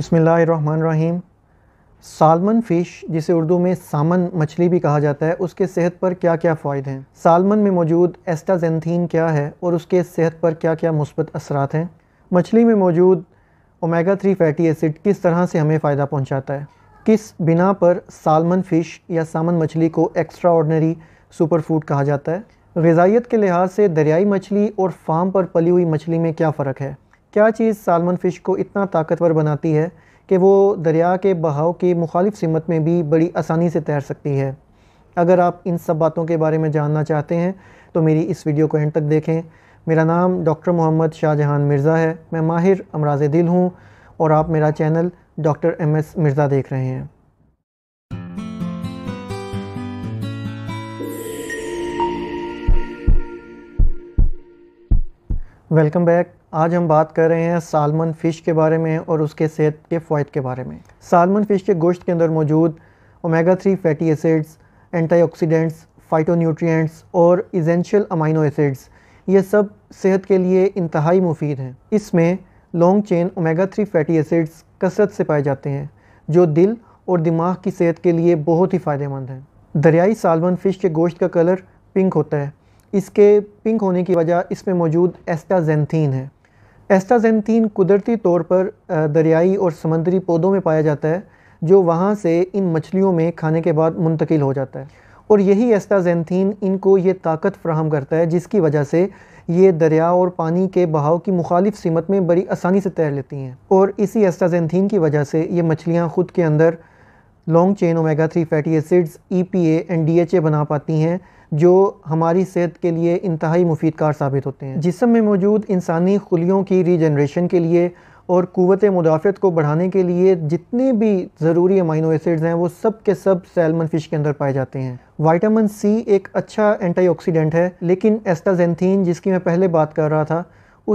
बसमीम salmon fish जिसे उर्दू में सामन मछली भी कहा जाता है उसके सेहत पर क्या क्या फ़ायदे हैं सालमन में मौजूद एस्टाजेंथीन क्या है और उसके सेहत पर क्या क्या मुस्बत असरात हैं मछली में मौजूद ओमेगा थ्री फैटी एसिड किस तरह से हमें फ़ायदा पहुंचाता है किस बिना पर सालमन फ़िश या सामन मछली को एक्स्ट्रा ऑर्डनरी सुपर फूड कहा जाता है गजाइत के लिहाज से दरियाई मछली और फार्म पर पली हुई मछली में क्या फ़र्क है क्या चीज़ सालमन फ़िश को इतना ताकतवर बनाती है कि वो दरिया के बहाव की मुखालिफ सिमत में भी बड़ी आसानी से तैर सकती है अगर आप इन सब बातों के बारे में जानना चाहते हैं तो मेरी इस वीडियो को एंड तक देखें मेरा नाम डॉक्टर मोहम्मद शाहजहान मिर्ज़ा है मैं माहिर अमराज दिल हूँ और आप मेरा channel doctor M S Mirza देख रहे हैं वेलकम बैक आज हम बात कर रहे हैं सालमन फ़िश के बारे में और उसके सेहत के फ़ायद के बारे में सालमन फ़िश के गोश्त के अंदर मौजूद omega three fatty acids antioxidants phytonutrients और इजेंशियल अमाइनो एसिड्स ये सब सेहत के लिए इंतहाई मुफीद हैं इसमें long chain omega three fatty acids कसरत से पाए जाते हैं जो दिल और दिमाग की सेहत के लिए बहुत ही फ़ायदेमंद हैं दरियाई सालमन फ़िश के गोश्त का कलर पिंक होता है इसके पिंक होने की वजह इसमें मौजूद एस्टाजेंथीन है एस्टाजेंथीन कुदरती तौर पर दरियाई और समंदरी पौधों में पाया जाता है जो वहाँ से इन मछलियों में खाने के बाद मुंतकिल हो जाता है और यही एस्टाजेंथीन इनको ये ताकत फ्राहम करता है जिसकी वजह से ये दरिया और पानी के बहाव की मुखालिफ सीमत में बड़ी आसानी से तैर लेती हैं और इसी एस्टाजेंथीन की वजह से ये मछलियाँ ख़ुद के अंदर long chain omega three fatty acids E P A and D H A बना पाती हैं जो हमारी सेहत के लिए इंतहाई मुफीद कार साबित होते हैं जिसम में मौजूद इंसानी खुलियों की रीजनरेशन के लिए और क़वत मुदाफ़त को बढ़ाने के लिए जितने भी ज़रूरी अमाइनो एसिड्स हैं वो सब के सब सैलमन फ़िश के अंदर पाए जाते हैं वाइटामिन सी एक अच्छा एंटीऑक्सीडेंट है लेकिन एस्टाजेंथीन जिसकी मैं पहले बात कर रहा था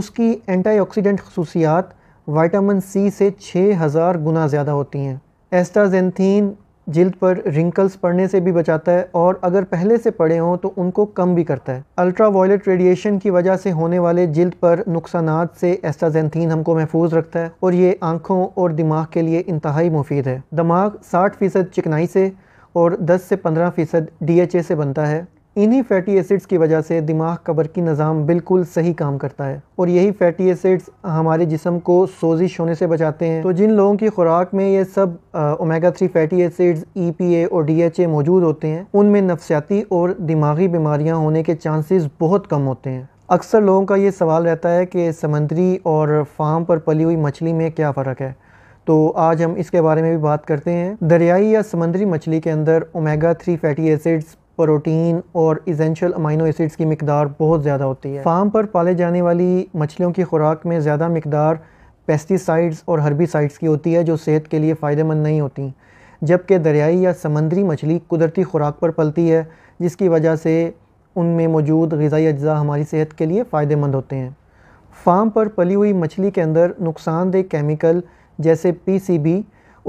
उसकी एंटीऑक्सीडेंट खसूसियात वाइटामिन सी से छः हज़ार गुना ज़्यादा होती हैं एस्टाजेंथीन जिल्द पर रिंकल्स पड़ने से भी बचाता है और अगर पहले से पड़े हों तो उनको कम भी करता है अल्ट्रा वायलेट रेडिएशन की वजह से होने वाले जिल्द पर नुकसान से एस्टाजेंथीन हमको महफूज रखता है और ये आँखों और दिमाग के लिए इंतहाई मुफीद है दिमाग साठ फ़ीसद चिकनाई से और 10 से 15 फ़ीसद डी से बनता है इन्हीं फैटी एसिड्स की वजह से दिमाग कबर की निज़ाम बिल्कुल सही काम करता है और यही फैटी एसिड्स हमारे जिसम को सोजिश होने से बचाते हैं तो जिन लोगों की खुराक में ये सब omega three fatty acids E और डी मौजूद होते हैं उनमें नफसियाती और दिमागी बीमारियाँ होने के चांसेस बहुत कम होते हैं अक्सर लोगों का ये सवाल रहता है कि समंदरी और फार्म पर पली हुई मछली में क्या फ़र्क है तो आज हम इसके बारे में भी बात करते हैं दरियाई या समंदरी मछली के अंदर omega three fatty acids protein और इजेंशल अमाइनो एसिड्स की मकदार बहुत ज़्यादा होती है फार्म पर पाले जाने वाली मछलियों की खुराक में ज़्यादा मकदार पेस्टिसाइड्स और हर्बिसाइड्स की होती है जो सेहत के लिए फ़ायदेमंद नहीं होती जबकि दरियाई या समंदरी मछली कुदरती खुराक पर पलती है जिसकी वजह से उनमें मौजूद गज़ाई अज्जा हमारी सेहत के लिए फ़ायदेमंद होते हैं फार्म पर पली हुई मछली के अंदर नुकसानदेह केमिकल जैसे बी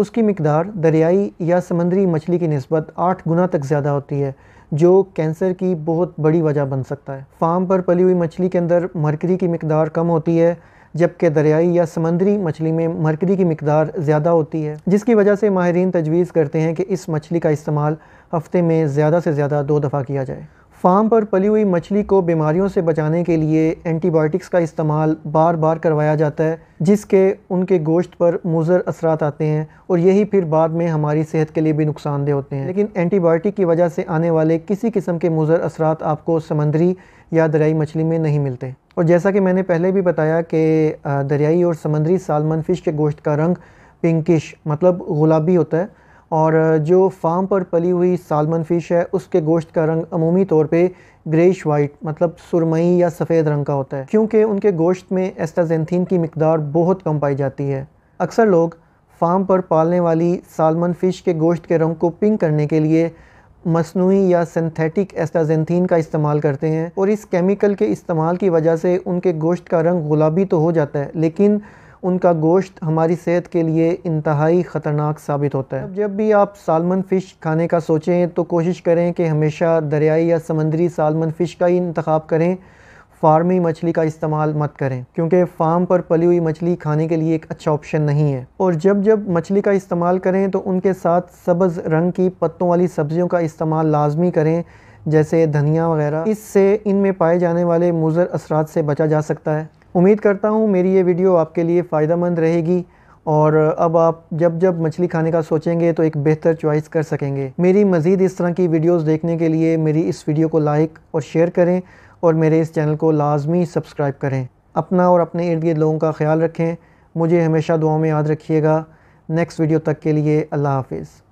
उसकी मकदार दरियाई या समंदरी मछली की नस्बत आठ गुना तक ज़्यादा होती है जो कैंसर की बहुत बड़ी वजह बन सकता है फार्म पर पली हुई मछली के अंदर मरकरी की मकदार कम होती है जबकि दरियाई या समंदरी मछली में मरकरी की मकदार ज़्यादा होती है जिसकी वजह से माहरीन तजवीज़ करते हैं कि इस मछली का इस्तेमाल हफ़्ते में ज़्यादा से ज़्यादा दो दफ़ा किया जाए फार्म पर पली हुई मछली को बीमारियों से बचाने के लिए एंटीबायोटिक्स का इस्तेमाल बार बार करवाया जाता है जिसके उनके गोश्त पर मुजर असरात आते हैं और यही फिर बाद में हमारी सेहत के लिए भी नुकसानदेह होते हैं लेकिन एंटीबायोटिक की वजह से आने वाले किसी किस्म के मुजर असरात आपको समंदरी या दरियाई मछली में नहीं मिलते और जैसा कि मैंने पहले भी बताया कि दरियाई और समंदरी सालमन फ़िश के गोश्त का रंग पिंकिश मतलब गुलाबी होता है और जो फार्म पर पली हुई सालमन फ़िश है उसके गोश्त का रंग अमूमी तौर पे ग्रेश वाइट मतलब सुरमई या सफ़ेद रंग का होता है क्योंकि उनके गोश्त में एस्टाजेंथीन की मकदार बहुत कम पाई जाती है अक्सर लोग फार्म पर पालने वाली सालमन फ़िश के गोश्त के रंग को पिंक करने के लिए मसनू या सिंथेटिक एस्टाजेंथीन का इस्तेमाल करते हैं और इस केमिकल के इस्तेमाल की वजह से उनके गोश्त का रंग गुलाबी तो हो जाता है लेकिन उनका गोश्त हमारी सेहत के लिए इंतहाई ख़तरनाक साबित होता है जब भी आप सालमन फ़िश खाने का सोचें तो कोशिश करें कि हमेशा दरियाई या समंदरी सालमन फ़िश का ही इंतखब करें फार्मी मछली का इस्तेमाल मत करें क्योंकि फार्म पर पली हुई मछली खाने के लिए एक अच्छा ऑप्शन नहीं है और जब जब मछली का इस्तेमाल करें तो उनके साथ सब्ज़ रंग की पत्तों वाली सब्ज़ियों का इस्तेमाल लाजमी करें जैसे धनिया वगैरह इससे इनमें पाए जाने वाले मुज़र असरात से बचा जा सकता है उम्मीद करता हूँ मेरी ये वीडियो आपके लिए फ़ायदा मंद रहेगी और अब आप जब जब मछली खाने का सोचेंगे तो एक बेहतर चॉइस कर सकेंगे मेरी मज़ीद इस तरह की वीडियोस देखने के लिए मेरी इस वीडियो को लाइक और शेयर करें और मेरे इस चैनल को लाजमी सब्सक्राइब करें अपना और अपने इर्द गिर्द लोगों का ख्याल रखें मुझे हमेशा दुआ में याद रखिएगा नेक्स्ट वीडियो तक के लिए अल्लाह हाफिज़